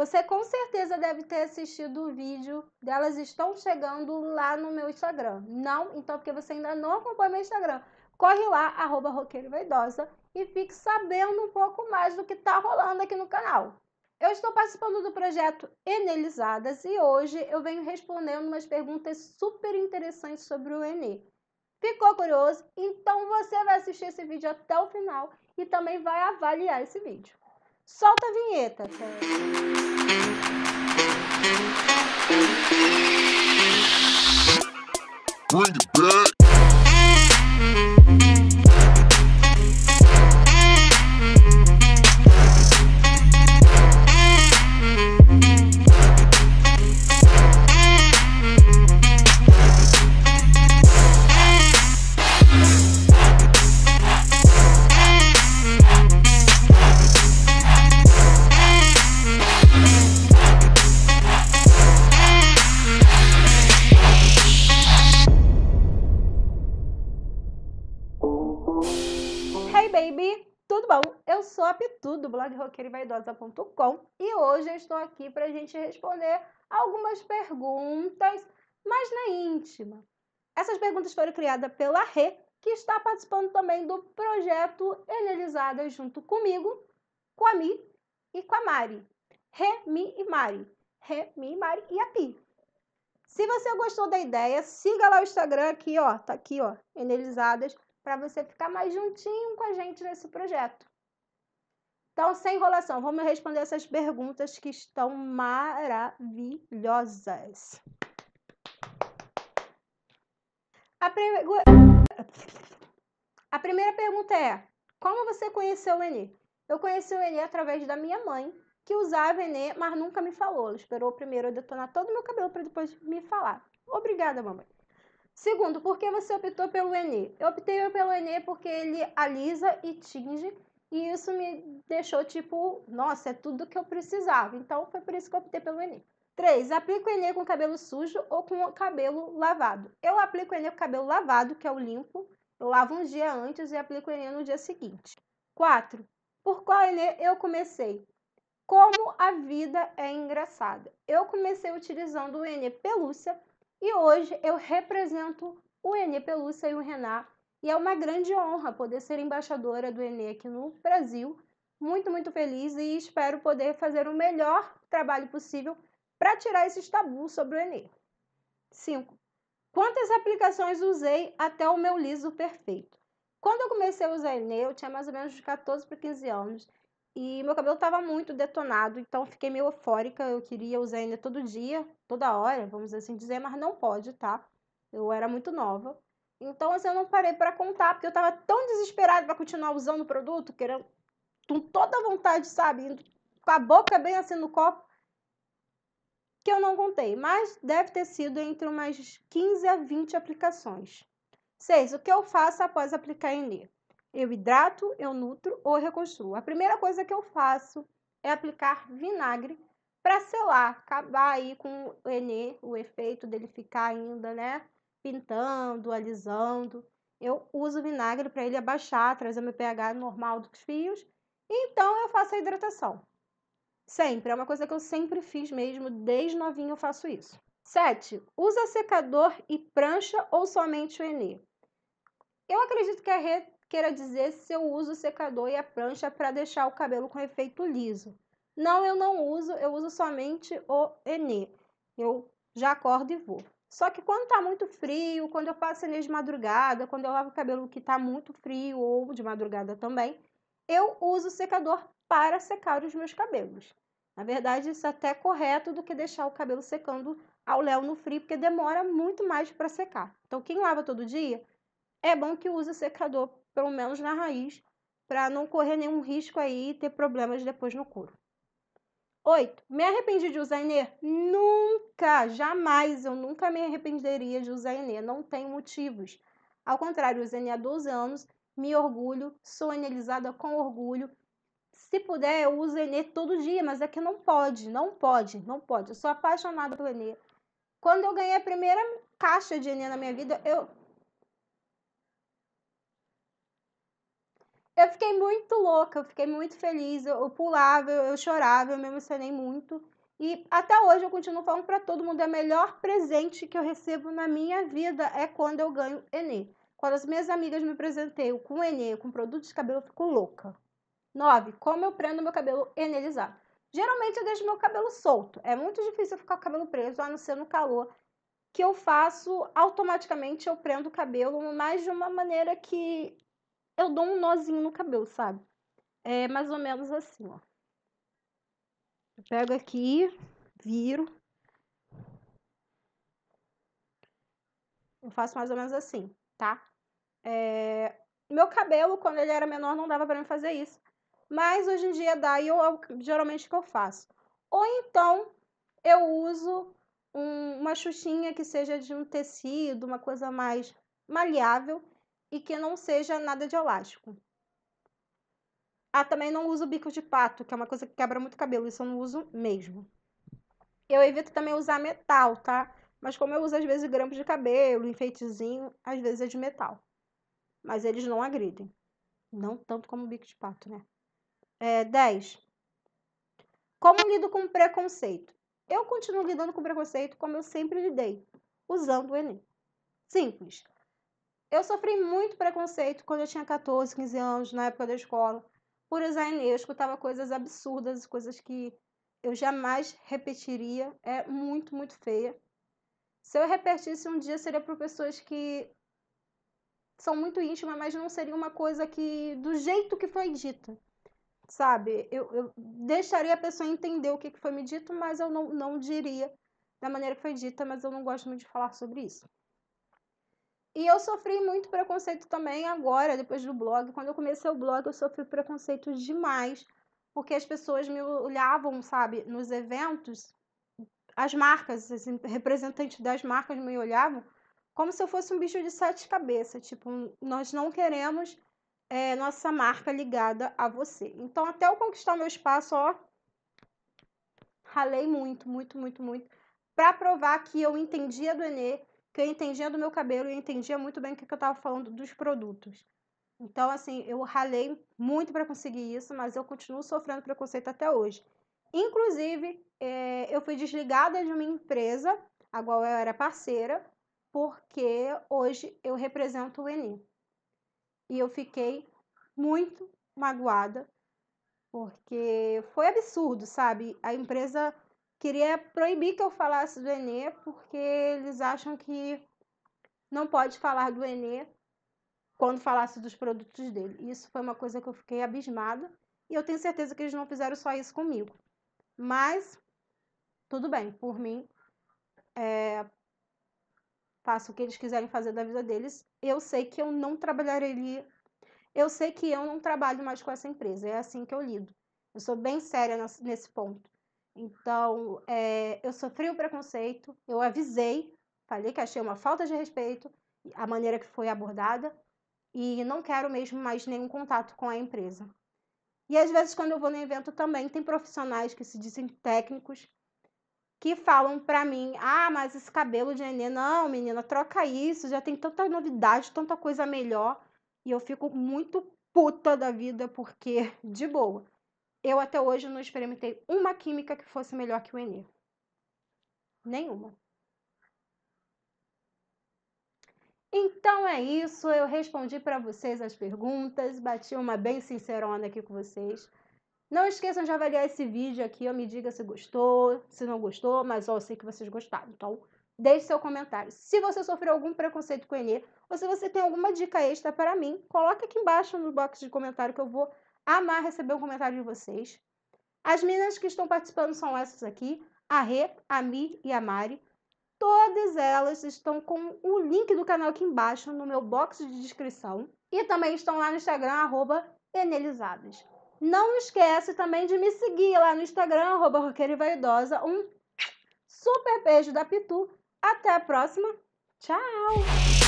Você com certeza deve ter assistido o vídeo delas estão chegando lá no meu Instagram. Não? Então, porque você ainda não acompanha meu Instagram. Corre lá, arroba roqueirovaidosa e fique sabendo um pouco mais do que está rolando aqui no canal. Eu estou participando do projeto Enelizadas e hoje eu venho respondendo umas perguntas super interessantes sobre o Enê. Ficou curioso? Então você vai assistir esse vídeo até o final e também vai avaliar esse vídeo. Solta a vinheta, Sérgio. tudo, blog blogroqueirivaidosa.com. E hoje eu estou aqui para a gente responder algumas perguntas, mas na íntima. Essas perguntas foram criadas pela Rê, que está participando também do projeto Enelizadas junto comigo, com a Mi e com a Mari. Rê, Mi e Mari. Rê, Mi, e Mari e a Pi. Se você gostou da ideia, siga lá o Instagram aqui, ó, tá aqui, ó, Enelizadas, para você ficar mais juntinho com a gente nesse projeto. Então, sem enrolação, vamos responder essas perguntas que estão maravilhosas. A, A primeira pergunta é: Como você conheceu o Eni? Eu conheci o Eni através da minha mãe, que usava Enê, mas nunca me falou. Ela esperou primeiro eu detonar todo o meu cabelo para depois me falar. Obrigada, mamãe. Segundo, por que você optou pelo Enê? Eu optei pelo Enê porque ele alisa e tinge e isso me deixou tipo, nossa, é tudo que eu precisava. Então foi por isso que eu optei pelo Enê. 3. Aplico o Enê com cabelo sujo ou com cabelo lavado. Eu aplico o Enê com cabelo lavado, que é o limpo. Eu lavo um dia antes e aplico o Enê no dia seguinte. 4. Por qual Enê eu comecei? Como a vida é engraçada. Eu comecei utilizando o Enê Pelúcia e hoje eu represento o Enê Pelúcia e o Renan e é uma grande honra poder ser embaixadora do Enê aqui no Brasil. Muito, muito feliz e espero poder fazer o melhor trabalho possível para tirar esses tabus sobre o Enê. 5. Quantas aplicações usei até o meu liso perfeito? Quando eu comecei a usar Enê, eu tinha mais ou menos de 14 para 15 anos e meu cabelo estava muito detonado, então fiquei meio eufórica. Eu queria usar Enê todo dia, toda hora, vamos assim dizer, mas não pode, tá? Eu era muito nova. Então, assim, eu não parei para contar, porque eu estava tão desesperada para continuar usando o produto, querendo, com toda vontade, sabe, indo, com a boca bem assim no copo, que eu não contei. Mas deve ter sido entre umas 15 a 20 aplicações. Seis. O que eu faço após aplicar Enê? Eu hidrato, eu nutro ou reconstruo. A primeira coisa que eu faço é aplicar vinagre para selar, acabar aí com o Enê, o efeito dele ficar ainda, né? pintando, alisando. Eu uso vinagre para ele abaixar, trazer meu pH normal dos fios. Então eu faço a hidratação. Sempre, é uma coisa que eu sempre fiz mesmo, desde novinho eu faço isso. 7. Usa secador e prancha ou somente o Enê? Eu acredito que a Rê queira dizer se eu uso o secador e a prancha para deixar o cabelo com efeito liso. Não, eu não uso, eu uso somente o Enê. Eu já acordo e vou. Só que quando tá muito frio, quando eu passo energia de madrugada, quando eu lavo o cabelo que tá muito frio ou de madrugada também, eu uso o secador para secar os meus cabelos. Na verdade, isso é até correto do que deixar o cabelo secando ao léu no frio, porque demora muito mais para secar. Então, quem lava todo dia, é bom que use o secador, pelo menos na raiz, para não correr nenhum risco aí e ter problemas depois no couro. 8. Me arrependi de usar Enê? Nunca, jamais, eu nunca me arrependeria de usar Enê, não tem motivos. Ao contrário, usei Enê há 12 anos, me orgulho, sou enelizada com orgulho. Se puder, eu uso Enê todo dia, mas é que não pode, não pode, não pode. Eu sou apaixonada pelo Enê. Quando eu ganhei a primeira caixa de Enê na minha vida, eu Eu fiquei muito louca, eu fiquei muito feliz, eu, eu pulava, eu, eu, chorava, eu me emocionei muito. E até hoje eu continuo falando para todo mundo, é o melhor presente que eu recebo na minha vida é quando eu ganho Enê. Quando as minhas amigas me presenteiam com Enê, com produto de cabelo, eu fico louca. 9. Como eu prendo meu cabelo enelizado? Geralmente eu deixo meu cabelo solto. É muito difícil eu ficar com o cabelo preso, a não ser no calor. Que eu faço automaticamente, eu prendo o cabelo, mas de uma maneira que eu dou um nozinho no cabelo, sabe? É mais ou menos assim, ó. Eu pego aqui, viro. Eu faço mais ou menos assim, tá? É... Meu cabelo, quando ele era menor, não dava para mim fazer isso. Mas hoje em dia dá e eu, eu geralmente que eu faço. Ou então eu uso um, uma xuxinha que seja de um tecido, uma coisa mais maleável e que não seja nada de elástico. Ah, também não uso bico de pato, que é uma coisa que quebra muito cabelo, isso eu não uso mesmo. Eu evito também usar metal, tá? Mas como eu uso às vezes grampos de cabelo, enfeitezinho, às vezes é de metal. Mas eles não agridem. Não tanto como bico de pato, né? É, 10. Como lido com preconceito? Eu continuo lidando com preconceito como eu sempre lidei, usando o Enem. Simples. Eu sofri muito preconceito quando eu tinha 14, 15 anos, na época da escola. Por usar em eu escutava coisas absurdas, coisas que eu jamais repetiria. É muito, muito feia. Se eu repetisse um dia, seria para pessoas que são muito íntimas, mas não seria uma coisa que, do jeito que foi dita. Sabe? Eu, eu deixaria a pessoa entender o que, que foi me dito, mas eu não, não diria da maneira que foi dita, mas eu não gosto muito de falar sobre isso. E eu sofri muito preconceito também agora, depois do blog. Quando eu comecei o blog, eu sofri preconceito demais, porque as pessoas me olhavam, sabe, nos eventos, as marcas, representantes das marcas me olhavam como se eu fosse um bicho de sete cabeças. Tipo, nós não queremos é, nossa marca ligada a você. Então, até eu conquistar meu espaço, ó, ralei muito, muito, muito, muito, para provar que eu entendia do Enê, que eu entendia do meu cabelo e entendia muito bem o que, eu estava falando dos produtos. Então, assim, eu ralei muito para conseguir isso, mas eu continuo sofrendo preconceito até hoje. Inclusive, eh, eu fui desligada de uma empresa, a qual eu era parceira, porque hoje eu represento o Eni. E eu fiquei muito magoada, porque foi absurdo, sabe? A empresa queria proibir que eu falasse do Enê, porque eles acham que não pode falar do Enê quando falasse dos produtos dele. Isso foi uma coisa que eu fiquei abismada e eu tenho certeza que eles não fizeram só isso comigo. Mas tudo bem, por mim, é, faço o que eles quiserem fazer da vida deles. Eu sei que eu não trabalharei, eu sei que eu não trabalho mais com essa empresa. É assim que eu lido. Eu sou bem séria nesse ponto. Então, é, eu sofri o preconceito, eu avisei, falei que achei uma falta de respeito a maneira que foi abordada e não quero mesmo mais nenhum contato com a empresa. E às vezes, quando eu vou no evento também, tem profissionais que se dizem técnicos que falam para mim: ah, mas esse cabelo de neném, não, menina, troca isso, já tem tanta novidade, tanta coisa melhor. E eu fico muito puta da vida, porque, de boa, eu até hoje não experimentei uma química que fosse melhor que o Enê. Nenhuma. Então é isso, eu respondi para vocês as perguntas, bati uma bem sincerona aqui com vocês. Não esqueçam de avaliar esse vídeo aqui, eu me diga se gostou, se não gostou, mas ó, eu sei que vocês gostaram, então deixe seu comentário. Se você sofreu algum preconceito com o Enê, ou se você tem alguma dica extra para mim, coloque aqui embaixo no box de comentário que eu vou Amar recebeu um comentário de vocês. As meninas que estão participando são essas aqui: a Rê, a Mi e a Mari. Todas elas estão com o link do canal aqui embaixo no meu box de descrição e também estão lá no Instagram arroba enelizadas. Não esquece também de me seguir lá no Instagram arroba roqueira e vaidosa. Um super beijo da Pitu. Até a próxima. Tchau.